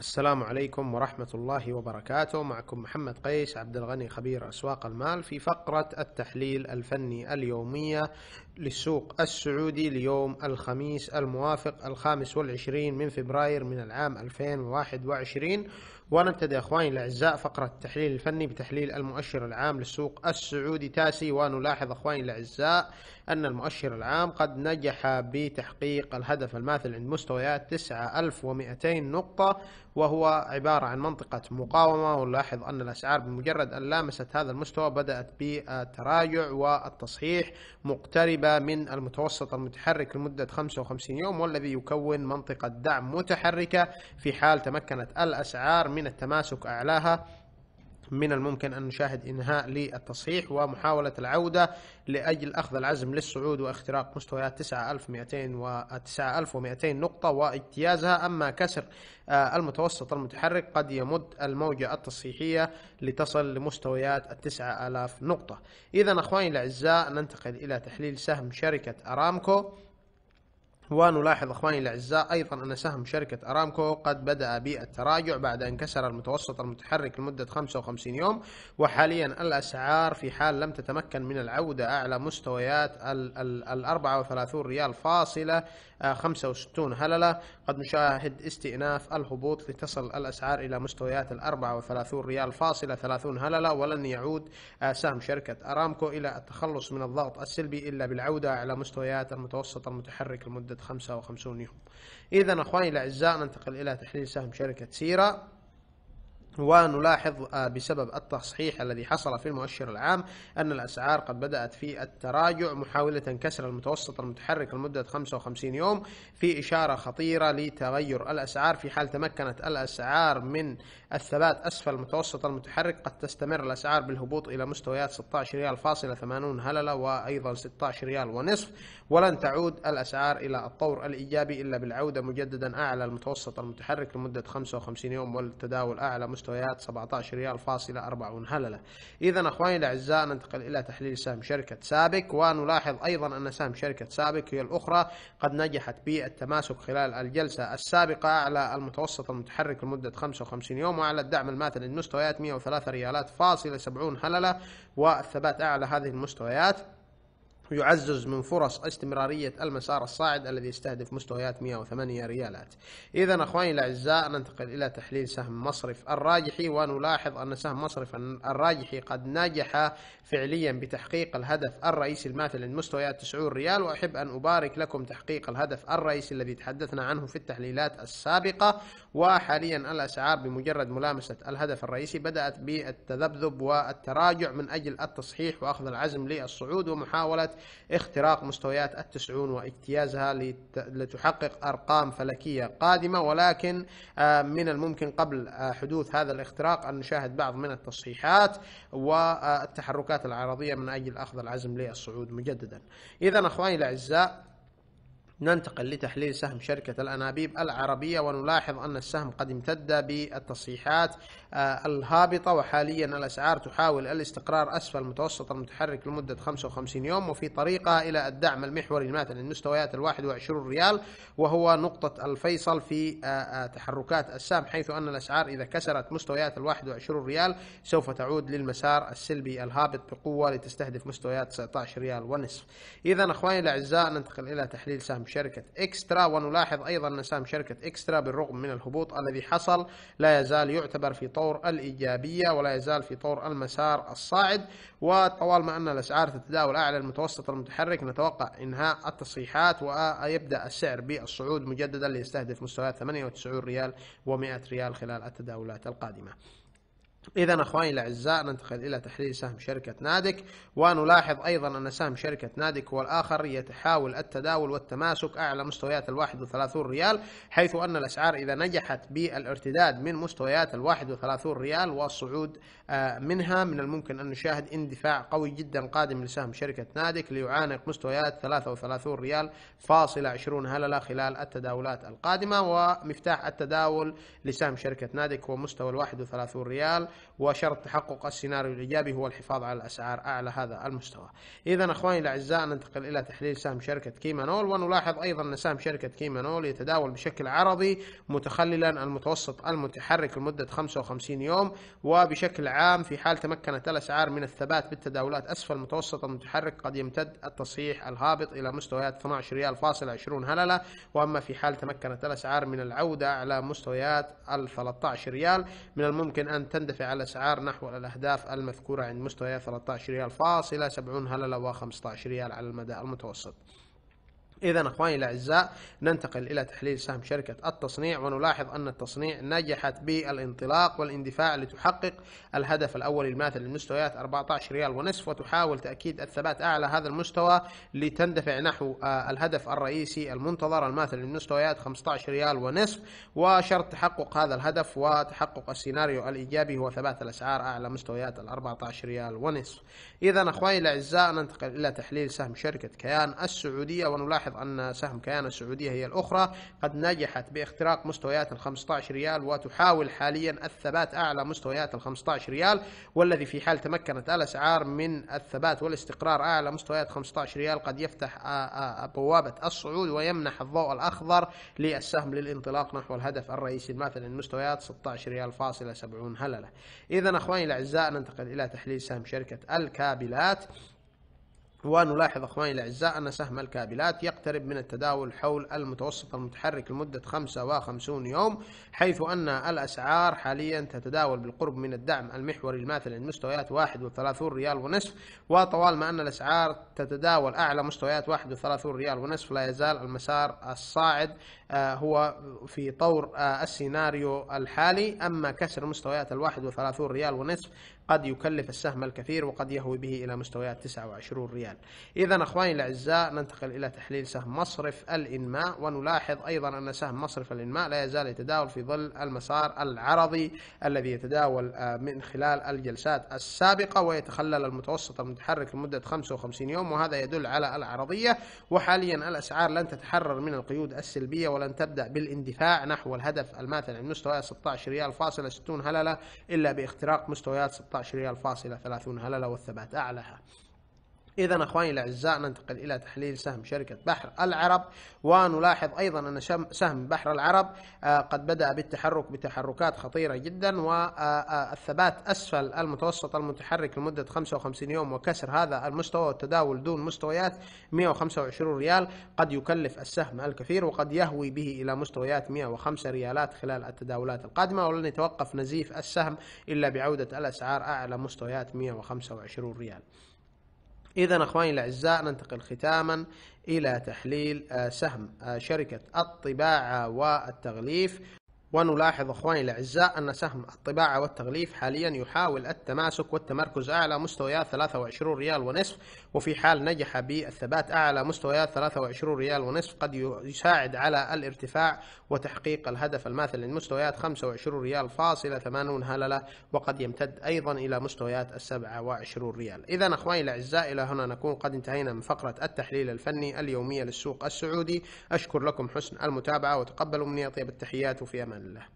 السلام عليكم ورحمة الله وبركاته معكم محمد قيس عبد الغني خبير أسواق المال في فقرة التحليل الفني اليومية للسوق السعودي ليوم الخميس الموافق الخامس والعشرين من فبراير من العام 2021 ونبتدأ أخواني الأعزاء فقرة التحليل الفني بتحليل المؤشر العام للسوق السعودي تاسي ونلاحظ أخواني الأعزاء أن المؤشر العام قد نجح بتحقيق الهدف الماثل عند مستويات 9200 نقطة وهو عبارة عن منطقة مقاومة ونلاحظ أن الأسعار بمجرد أن لامست هذا المستوى بدأت بالتراجع والتصحيح مقتربة من المتوسط المتحرك لمدة 55 يوم والذي يكون منطقة دعم متحركة في حال تمكنت الأسعار من التماسك أعلاها من الممكن أن نشاهد إنهاء للتصحيح ومحاولة العودة لأجل أخذ العزم للصعود واختراق مستويات 9200 و 9200 نقطة واجتيازها أما كسر آه، المتوسط المتحرك قد يمد الموجة التصحيحية لتصل لمستويات 9000 نقطة إذا أخواني الأعزاء ننتقل إلى تحليل سهم شركة أرامكو ونلاحظ اخواني الاعزاء ايضا ان سهم شركه ارامكو قد بدا بالتراجع بعد ان كسر المتوسط المتحرك لمده 55 يوم وحاليا الاسعار في حال لم تتمكن من العوده اعلى مستويات ال 34 ريال فاصله 65 آه، هلله قد نشاهد استئناف الهبوط لتصل الاسعار الى مستويات ال 34 ريال فاصله 30 هلله ولن يعود آه، سهم شركه ارامكو الى التخلص من الضغط السلبي الا بالعوده على مستويات المتوسط المتحرك لمده خمسة وخمسون يوم إذا أخواني الأعزاء ننتقل إلى تحليل سهم شركة سيرا ونلاحظ آه، بسبب التصحيح الذي حصل في المؤشر العام أن الأسعار قد بدأت في التراجع محاولة كسر المتوسط المتحرك لمدة 55 يوم في إشارة خطيرة لتغير الأسعار في حال تمكنت الأسعار من الثبات أسفل المتوسط المتحرك قد تستمر الأسعار بالهبوط إلى مستويات 16 ريال فاصلة 80 هللة وأيضا 16 ريال ونصف ولن تعود الأسعار إلى الطور الإيجابي إلا بالعودة مجددا أعلى المتوسط المتحرك لمدة 55 يوم والتداول أعلى مستوى مستويات 17 ريال فاصلة 40 هللة إذا أخواني الأعزاء ننتقل إلى تحليل سهم شركة سابك ونلاحظ أيضا أن سهم شركة سابك هي الأخرى قد نجحت بالتماسك خلال الجلسة السابقة على المتوسط المتحرك لمدة 55 يوم وعلى الدعم الماثل للمستويات 103 ريالات فاصلة 70 هللة والثبات أعلى هذه المستويات يعزز من فرص استمرارية المسار الصاعد الذي يستهدف مستويات 108 ريالات إذا أخواني الأعزاء ننتقل إلى تحليل سهم مصرف الراجحي ونلاحظ أن سهم مصرف الراجحي قد نجح فعليا بتحقيق الهدف الرئيسي الماثل لمستويات 90 ريال وأحب أن أبارك لكم تحقيق الهدف الرئيسي الذي تحدثنا عنه في التحليلات السابقة وحاليا الأسعار بمجرد ملامسة الهدف الرئيسي بدأت بالتذبذب والتراجع من أجل التصحيح وأخذ العزم للصعود ومحاولة اختراق مستويات التسعون واجتيازها لتحقق أرقام فلكية قادمة ولكن آه، من الممكن قبل آه، حدوث هذا الاختراق أن نشاهد بعض من التصحيحات والتحركات العرضية من أجل أخذ العزم للصعود مجددا إذا أخواني الأعزاء ننتقل لتحليل سهم شركة الأنابيب العربية ونلاحظ أن السهم قد امتد بالتصحيحات آه، الهابطة وحاليا الأسعار تحاول الاستقرار أسفل المتوسط المتحرك لمدة 55 يوم وفي طريقة إلى الدعم المحوري الماثل للمستويات ال 21 ريال وهو نقطة الفيصل في آه، آه، تحركات السهم حيث أن الأسعار إذا كسرت مستويات ال 21 ريال سوف تعود للمسار السلبي الهابط بقوة لتستهدف مستويات 19 ريال ونصف إذا أخواني الأعزاء ننتقل إلى تحليل سهم شركة إكسترا ونلاحظ أيضا أن سهم شركة إكسترا بالرغم من الهبوط الذي حصل لا يزال يعتبر في طور الإيجابية ولا يزال في طور المسار الصاعد وطوال ما أن الأسعار تتداول أعلى المتوسط المتحرك نتوقع إنهاء التصحيحات ويبدأ السعر بالصعود مجددا ليستهدف مستويات 98 ريال و100 ريال خلال التداولات القادمة إذا أخواني الأعزاء ننتقل إلى تحليل سهم شركة نادك ونلاحظ أيضا أن سهم شركة نادك هو الآخر يتحاول التداول والتماسك أعلى مستويات ال 31 ريال حيث أن الأسعار إذا نجحت بالارتداد من مستويات ال 31 ريال والصعود آه، منها من الممكن أن نشاهد اندفاع قوي جدا قادم لسهم شركة نادك ليعانق مستويات 33 ريال فاصلة 20 هللة خلال التداولات القادمة ومفتاح التداول لسهم شركة نادك هو مستوى ال 31 ريال وشرط تحقق السيناريو الإيجابي هو الحفاظ على الأسعار أعلى هذا المستوى إذا أخواني الأعزاء ننتقل إلى تحليل سهم شركة كيمانول ونلاحظ أيضا أن سهم شركة كيمانول يتداول بشكل عرضي متخللا المتوسط المتحرك لمدة 55 يوم وبشكل عام في حال تمكنت الأسعار من الثبات بالتداولات أسفل المتوسط المتحرك قد يمتد التصحيح الهابط إلى مستويات 12 ريال فاصل 20 هللة وأما في حال تمكنت الأسعار من العودة على مستويات ال 13 ريال من الممكن أن تندفع على أسعار نحو الأهداف المذكورة عند مستويات 13 ريال فاصلة 70 هللة و 15 ريال على المدى المتوسط إذا أخواني الأعزاء ننتقل إلى تحليل سهم شركة التصنيع ونلاحظ أن التصنيع نجحت بالانطلاق والاندفاع لتحقق الهدف الأول الماثل للمستويات 14 ريال ونصف وتحاول تأكيد الثبات أعلى هذا المستوى لتندفع نحو آه، الهدف الرئيسي المنتظر الماثل للمستويات 15 ريال ونصف وشرط تحقق هذا الهدف وتحقق السيناريو الإيجابي هو ثبات الأسعار أعلى مستويات ال 14 ريال ونصف إذا أخواني الأعزاء ننتقل إلى تحليل سهم شركة كيان السعودية ونلاحظ نلاحظ أن سهم كيان السعودية هي الأخرى قد نجحت باختراق مستويات ال 15 ريال وتحاول حاليا الثبات أعلى مستويات ال 15 ريال والذي في حال تمكنت الأسعار من الثبات والاستقرار أعلى مستويات 15 ريال قد يفتح بوابة الصعود ويمنح الضوء الأخضر للسهم للانطلاق نحو الهدف الرئيسي مثلا مستويات 16 ريال فاصلة 70 هللة إذا أخواني الأعزاء ننتقل إلى تحليل سهم شركة الكابلات ونلاحظ أخواني الأعزاء أن سهم الكابلات يقترب من التداول حول المتوسط المتحرك لمدة 55 يوم حيث أن الأسعار حاليا تتداول بالقرب من الدعم المحوري الماثل عند مستويات 31 ريال ونصف وطوال ما أن الأسعار تتداول أعلى مستويات 31 ريال ونصف لا يزال المسار الصاعد آه، هو في طور آه، السيناريو الحالي أما كسر مستويات ال 31 ريال ونصف قد يكلف السهم الكثير وقد يهوي به إلى مستويات 29 ريال إذا أخواني الأعزاء ننتقل إلى تحليل سهم مصرف الإنماء ونلاحظ أيضا أن سهم مصرف الإنماء لا يزال يتداول في ظل المسار العرضي الذي يتداول آه، من خلال الجلسات السابقة ويتخلل المتوسط المتحرك لمدة 55 يوم وهذا يدل على العرضية وحاليا الأسعار لن تتحرر من القيود السلبية ولن تبدأ بالاندفاع نحو الهدف الماثل عن مستويات 16 ريال فاصلة 60 هللة إلا باختراق مستويات 16 13 ريال فاصلة 30 هللة والثبات أعلاها إذا أخواني الأعزاء ننتقل إلى تحليل سهم شركة بحر العرب ونلاحظ أيضا أن سهم بحر العرب آه، قد بدأ بالتحرك بتحركات خطيرة جدا والثبات آه، آه، أسفل المتوسط المتحرك لمدة 55 يوم وكسر هذا المستوى والتداول دون مستويات 125 ريال قد يكلف السهم الكثير وقد يهوي به إلى مستويات 105 ريالات خلال التداولات القادمة ولن يتوقف نزيف السهم إلا بعودة الأسعار أعلى مستويات 125 ريال إذا أخواني الأعزاء ننتقل ختاما إلى تحليل آه، سهم آه، شركة الطباعة والتغليف ونلاحظ أخواني الأعزاء أن سهم الطباعة والتغليف حاليا يحاول التماسك والتمركز أعلى مستويات 23 ريال ونصف وفي حال نجح بالثبات أعلى مستويات 23 ريال ونصف قد يساعد على الارتفاع وتحقيق الهدف الماثل للمستويات 25 ريال فاصلة 80 هللة وقد يمتد أيضا إلى مستويات 27 ريال إذا أخواني الأعزاء إلى هنا نكون قد انتهينا من فقرة التحليل الفني اليومية للسوق السعودي أشكر لكم حسن المتابعة وتقبلوا مني أطيب التحيات وفي أمان الله